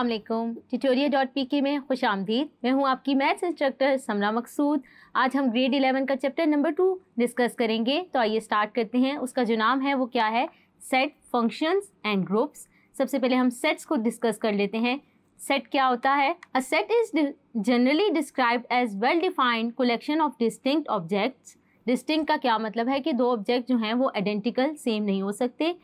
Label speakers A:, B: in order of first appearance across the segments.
A: Aslam टिटोरिया dot P के में खुश आमदीद मैं हूँ आपकी मैथ्स इंस्ट्रक्टर समरा मकसूद आज हम ग्रेड इलेवन का चैप्टर नंबर टू डिस्कस करेंगे तो आइए स्टार्ट करते हैं उसका जो नाम है वो क्या है सेट फंक्शंस एंड ग्रुप्स सबसे पहले हम सेट्स को डिस्कस कर लेते हैं सेट क्या होता है a set is generally describe as well defined collection of distinct objects distinct का क्या मतलब है कि दो ऑब्जेक्ट जो हैं वो आइडेंटिकल सेम नहीं हो सकते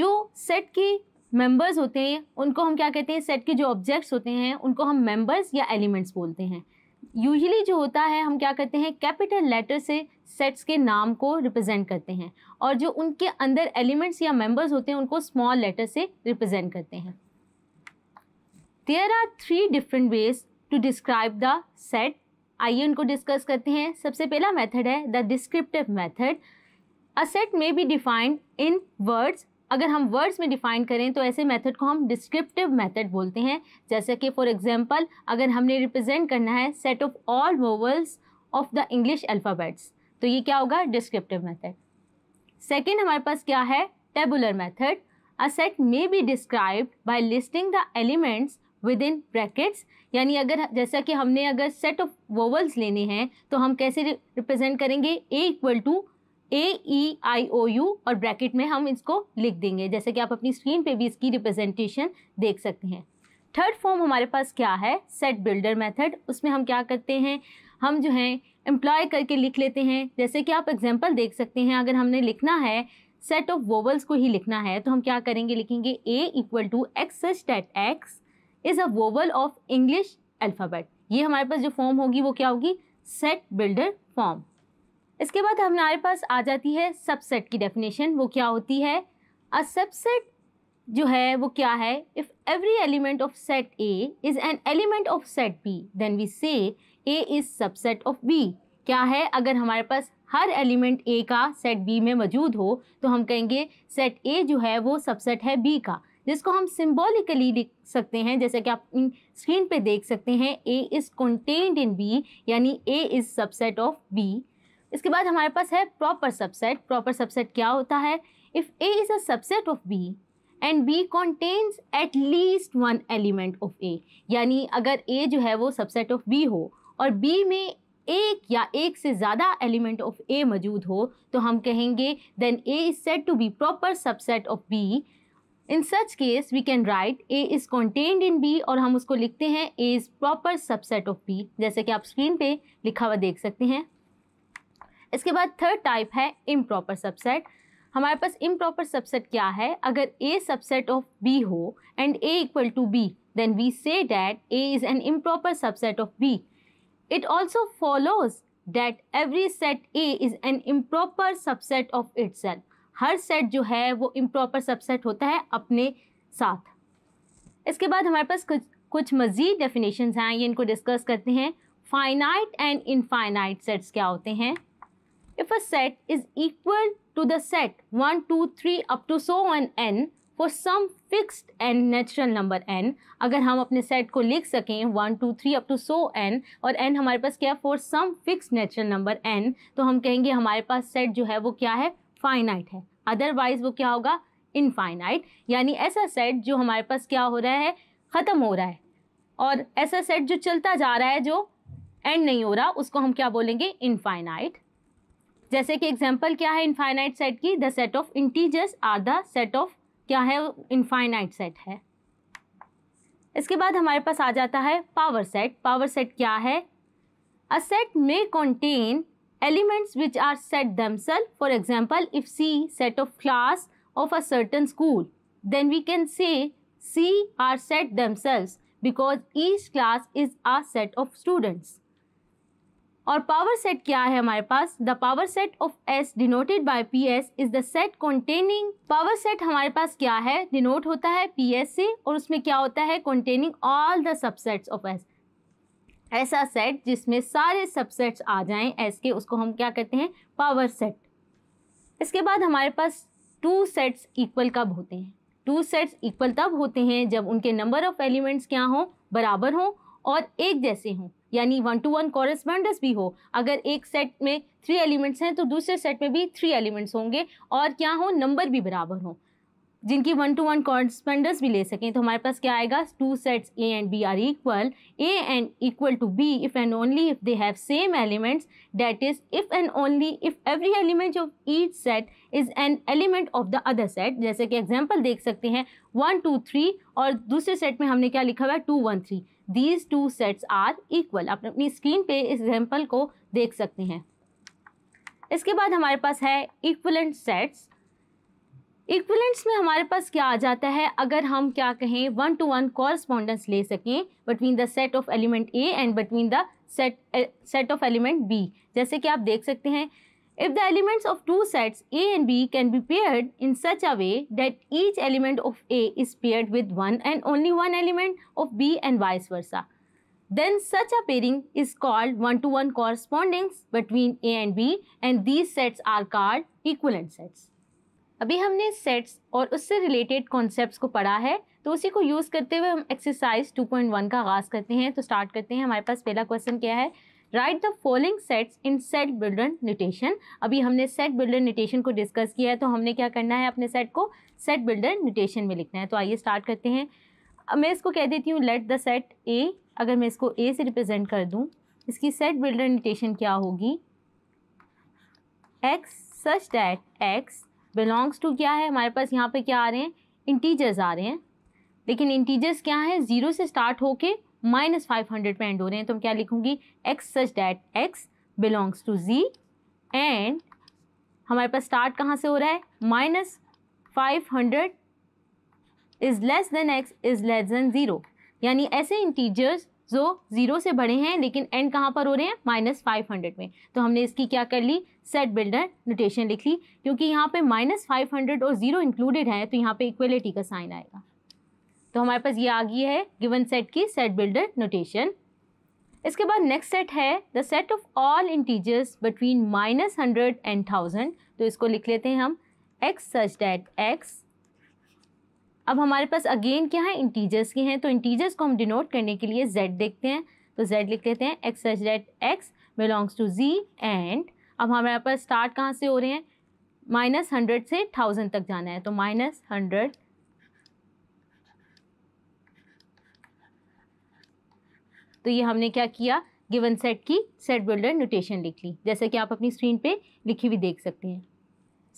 A: जो सेट की मेंबर्स होते हैं उनको हम क्या कहते हैं सेट के जो ऑब्जेक्ट्स होते हैं उनको हम मेंबर्स या एलिमेंट्स बोलते हैं यूजली जो होता है हम क्या करते हैं कैपिटल लेटर से सेट्स के नाम को रिप्रेजेंट करते हैं और जो उनके अंदर एलिमेंट्स या मेंबर्स होते हैं उनको स्मॉल लेटर से रिप्रेजेंट करते हैं there are three different ways to describe the set आइए उनको डिस्कस करते हैं सबसे पहला मेथड है the descriptive method a set may be defined in words अगर हम वर्ड्स में डिफाइन करें तो ऐसे मेथड को हम डिस्क्रिप्टिव मेथड बोलते हैं जैसे कि फॉर एग्जांपल अगर हमने रिप्रेजेंट करना है set of all vowels of the English alphabets तो ये क्या होगा डिस्क्रिप्टिव मेथड सेकेंड हमारे पास क्या है tabular method a set may be described by listing the elements within brackets यानी अगर जैसा कि हमने अगर सेट ऑफ वोवल्स लेने हैं तो हम कैसे रिप्रेजेंट करेंगे A equal to A E I O U और ब्रैकेट में हम इसको लिख देंगे जैसे कि आप अपनी स्क्रीन पे भी इसकी रिप्रेजेंटेशन देख सकते हैं थर्ड फॉर्म हमारे पास क्या है सेट बिल्डर मेथड उसमें हम क्या करते हैं हम जो है एम्प्लॉय करके लिख लेते हैं जैसे कि आप एग्जाम्पल देख सकते हैं अगर हमने लिखना है सेट ऑफ वोवल्स को ही लिखना है तो हम क्या करेंगे लिखेंगे A equal to X such that X is a vowel of English alphabet ये हमारे पास जो फॉर्म होगी वो क्या होगी सेट बिल्डर फॉर्म इसके बाद हमारे पास आ जाती है सबसेट की डेफिनेशन वो क्या होती है अ सबसेट जो है वो क्या है if every element of set A is an element of set B then we say A is subset of B क्या है अगर हमारे पास हर एलिमेंट ए का सेट बी में मौजूद हो तो हम कहेंगे सेट ए जो है वो सबसेट है बी का जिसको हम सिंबॉलिकली लिख सकते हैं जैसे कि आप स्क्रीन पे देख सकते हैं A is contained in B यानी A is subset of B इसके बाद हमारे पास है प्रॉपर सबसेट प्रॉपर सबसेट क्या होता है if A is a subset of B and B contains at least one element of A यानी अगर ए जो है वो सबसेट ऑफ बी हो और बी में एक या एक से ज़्यादा एलिमेंट ऑफ ए मौजूद हो तो हम कहेंगे then A is said to be proper subset of B in such case we can write A is contained in B और हम उसको लिखते हैं A is proper subset of B जैसे कि आप स्क्रीन पे लिखा हुआ देख सकते हैं इसके बाद थर्ड टाइप है इम्प्रॉपर सबसेट हमारे पास इम्प्रॉपर सबसेट क्या है अगर ए सबसेट ऑफ बी हो and A equal to B then we say that A is an improper subset of B it also follows that every set A is an improper subset of it हर सेट जो है वो improper subset होता है अपने साथ इसके बाद हमारे पास कुछ कुछ मज़ीद डेफिनेशन हैं ये इनको डिस्कस करते हैं फाइनाइट एंड इनफाइनाइट सेट्स क्या होते हैं If a set is equal to the set 1, 2, 3 up to so on n for some fixed n natural number n अगर हम अपने सेट को लिख सकें 1, 2, 3 up to so n और n हमारे पास क्या है for some fixed natural number n तो हम कहेंगे हमारे पास सेट जो है वो क्या है फाइनाइट है अदरवाइज वो क्या होगा इनफाइनाइट यानी ऐसा सेट जो हमारे पास क्या हो रहा है ख़त्म हो रहा है और ऐसा सेट जो चलता जा रहा है जो एंड नहीं हो रहा उसको हम क्या बोलेंगे इनफाइनाइट जैसे कि एग्जाम्पल क्या है इनफाइनाइट सेट की the set of integers or the set of क्या है इनफाइनाइट सेट है इसके बाद हमारे पास आ जाता है पावर सेट पावर सेट क्या है a set may contain elements which are set themselves for example if C set of class of a certain school then we can say C are set themselves because each class is a set of students और power set क्या है हमारे पास the power set of S denoted by P S is the set containing power set हमारे पास क्या है denote होता है पी एस से और उसमें क्या होता है containing all the subsets of S ऐसा सेट जिसमें सारे सबसेट्स आ जाएं एस के उसको हम क्या कहते हैं पावर सेट इसके बाद हमारे पास टू सेट्स इक्वल कब होते हैं टू सेट्स इक्वल तब होते हैं जब उनके नंबर ऑफ एलिमेंट्स क्या हों बराबर हों और एक जैसे हों यानी वन टू वन कॉरेस्पॉन्डेंस भी हो अगर एक सेट में थ्री एलिमेंट्स हैं तो दूसरे सेट में भी थ्री एलिमेंट्स होंगे और क्या हो नंबर भी बराबर हों जिनकी वन टू वन कॉरेस्पॉन्डेंस भी ले सकें तो हमारे पास क्या आएगा two sets A and B are equal A and equal to B if and only if they have same elements that is if and only if every element of each set is an element of the other set जैसे कि example देख सकते हैं one two three और दूसरे set में हमने क्या लिखा हुआ है two one three these two sets are equal आप अपनी स्क्रीन पे इस एग्जाम्पल को देख सकते हैं इसके बाद हमारे पास है इक्वलेंट सेट्स इक्वलेंट्स में हमारे पास क्या आ जाता है अगर हम क्या कहें वन टू वन कॉरस्पॉन्डेंस ले सकें between the set of element A and between the set set of element B जैसे कि आप देख सकते हैं If the elements of two sets A and B can be paired in such a way that each element of A is paired with one and only one element of B and vice versa, then such a pairing is called one-to-one -one correspondence between A and B and these sets are called equivalent sets. अभी हमने sets और उससे related concepts को पढ़ा है तो उसी को यूज़ करते हुए हम एक्सरसाइज 2.1 का आगाज़ करते हैं तो स्टार्ट करते हैं हमारे पास पहला क्वेश्चन क्या है write the following sets in set builder notation अभी हमने सेट बिल्डर न्यूटेशन को डिस्कस किया है तो हमने क्या करना है अपने सेट को सेट बिल्डर न्यूटेशन में लिखना है तो आइए स्टार्ट करते हैं मैं इसको कह देती हूँ लेट द सेट ए अगर मैं इसको ए से रिप्रेजेंट कर दूँ इसकी सेट बिल्डर न्यूटेशन क्या होगी X such that X belongs to क्या है हमारे पास यहाँ पे क्या आ रहे हैं इंटीजर्स आ रहे हैं लेकिन इंटीजर्स क्या हैं ज़ीरो से स्टार्ट होके माइनस फाइव हंड्रेड पे एंड हो रहे हैं तो मैं क्या लिखूंगी X such that X belongs to Z and हमारे पास स्टार्ट कहाँ से हो रहा है minus five hundred is less than X is less than zero यानी ऐसे इंटीजर्स जो ज़ीरो से बड़े हैं लेकिन एंड कहाँ पर हो रहे हैं माइनस फाइव हंड्रेड में तो हमने इसकी क्या कर ली सेट बिल्डर नोटेशन लिख ली क्योंकि यहाँ पे माइनस फाइव हंड्रेड और ज़ीरो इंक्लूडेड है तो यहाँ पे इक्वलिटी का साइन आएगा तो हमारे पास ये आ गई है गिवन सेट की सेट बिल्डर नोटेशन इसके बाद नेक्स्ट सेट है the set of all integers between minus hundred and thousand तो इसको लिख लेते हैं हम एक्स सच डेट एक्स अब हमारे पास अगेन क्या है इंटीजर्स के हैं तो इंटीजर्स को हम डिनोट करने के लिए जेड देखते हैं तो जेड लिख लेते हैं X such that X belongs to Z and अब हमारे पास स्टार्ट कहाँ से हो रहे हैं माइनस हंड्रेड से थाउजेंड तक जाना है तो माइनस हंड्रेड तो ये हमने क्या किया गिवन सेट की सेट बिल्डर नोटेशन लिख ली जैसे कि आप अपनी स्क्रीन पे लिखी हुई देख सकते हैं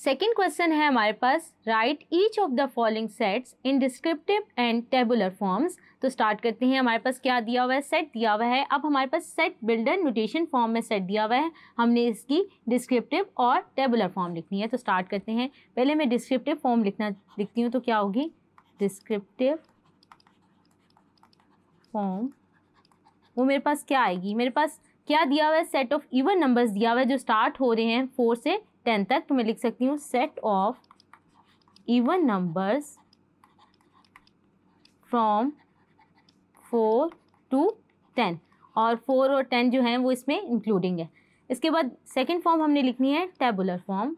A: सेकेंड क्वेश्चन है हमारे पास write each of the following sets in descriptive and tabular forms तो स्टार्ट करते हैं हमारे पास क्या दिया हुआ है सेट दिया हुआ है अब हमारे पास सेट बिल्डर नोटेशन फॉर्म में सेट दिया हुआ है हमने इसकी डिस्क्रिप्टिव और टेबुलर फॉर्म लिखनी है तो स्टार्ट करते हैं पहले मैं डिस्क्रिप्टिव फॉर्म लिखना लिखती हूँ तो क्या होगी डिस्क्रिप्टिव फॉर्म वो मेरे पास क्या आएगी मेरे पास क्या दिया हुआ है सेट ऑफ इवन नंबर्स दिया हुआ है जो स्टार्ट हो रहे हैं फोर से टेन तक तो मैं लिख सकती हूँ set of even numbers from four to ten और फोर और टेन जो हैं वो इसमें इंक्लूडिंग है इसके बाद सेकेंड फॉर्म हमने लिखनी है टेबुलर फॉर्म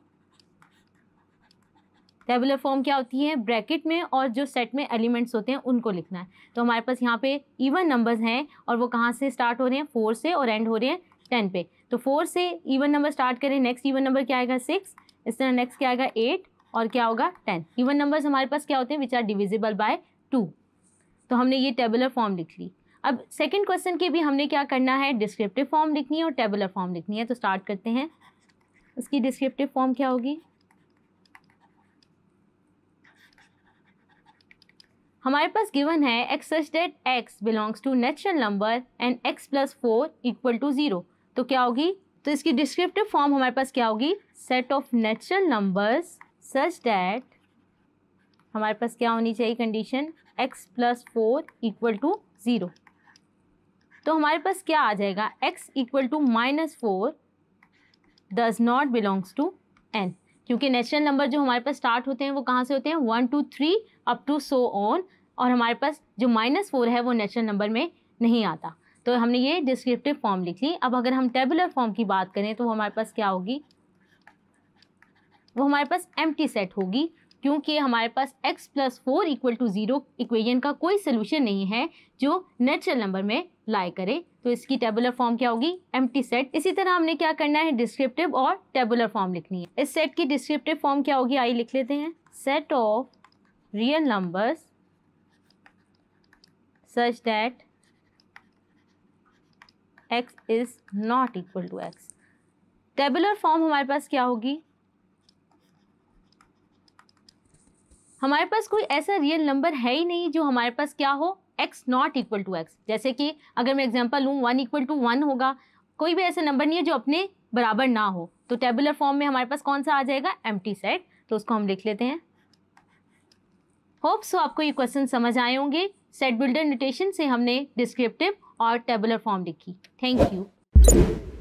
A: टेबुलर फॉर्म क्या होती है ब्रैकेट में और जो सेट में एलिमेंट्स होते हैं उनको लिखना है तो हमारे पास यहाँ पे इवन नंबर्स हैं और वो कहाँ से स्टार्ट हो रहे हैं फोर से और एंड हो रहे हैं टेन पे तो फोर से इवन नंबर स्टार्ट करें नेक्स्ट इवन नंबर क्या आएगा सिक्स इस तरह नेक्स्ट क्या आएगा एट और क्या होगा टेन इवन नंबर्स हमारे पास क्या होते हैं which are divisible by two तो हमने ये टेबुलर फॉर्म लिख ली अब सेकेंड क्वेश्चन के भी हमने क्या करना है डिस्क्रिप्टिव फॉर्म लिखनी है और टेबुलर फॉर्म लिखनी है तो स्टार्ट करते हैं उसकी डिस्क्रिप्टिव फॉर्म क्या होगी हमारे पास गिवन है X such that X belongs to natural number and X plus four equal to zero तो क्या होगी तो इसकी डिस्क्रिप्टिव फॉर्म हमारे पास क्या होगी set of natural numbers such that हमारे पास क्या होनी चाहिए condition X plus four equal to zero तो हमारे पास क्या आ जाएगा X equal to minus four does not belongs to N क्योंकि नेचुरल नंबर जो हमारे पास स्टार्ट होते हैं वो कहाँ से होते हैं one two three up to so on और हमारे पास जो माइनस फोर है वो नेचुरल नंबर में नहीं आता तो हमने ये डिस्क्रिप्टिव फॉर्म लिख ली अब अगर हम टेबुलर फॉर्म की बात करें तो हमारे पास क्या होगी वो हमारे पास एम सेट होगी क्योंकि हमारे पास x plus four equal to zero equation का कोई सोल्यूशन नहीं है जो नेचुरल नंबर में लाई करे तो इसकी टेबुलर फॉर्म क्या होगी एम सेट इसी तरह हमने क्या करना है डिस्क्रिप्टिव और टेबुलर फॉर्म लिखनी है इस सेट की डिस्क्रिप्टिव फॉर्म क्या होगी आई लिख लेते हैं set of real numbers such that x is not equal to x tabular form हमारे पास क्या होगी हमारे पास कोई ऐसा रियल नंबर है ही नहीं जो हमारे पास क्या हो X not equal to X जैसे कि अगर मैं एग्जाम्पल लूँ वन इक्वल टू वन होगा कोई भी ऐसा नंबर नहीं है जो अपने बराबर ना हो तो टेबुलर फॉर्म में हमारे पास कौन सा आ जाएगा एम सेट तो उसको हम लिख लेते हैं होप्स आपको ये क्वेश्चन समझ आए होंगे सेट बिल्डर नोटेशन से हमने डिस्क्रिप्टिव और टेबुलर फॉर्म लिखी थैंक यू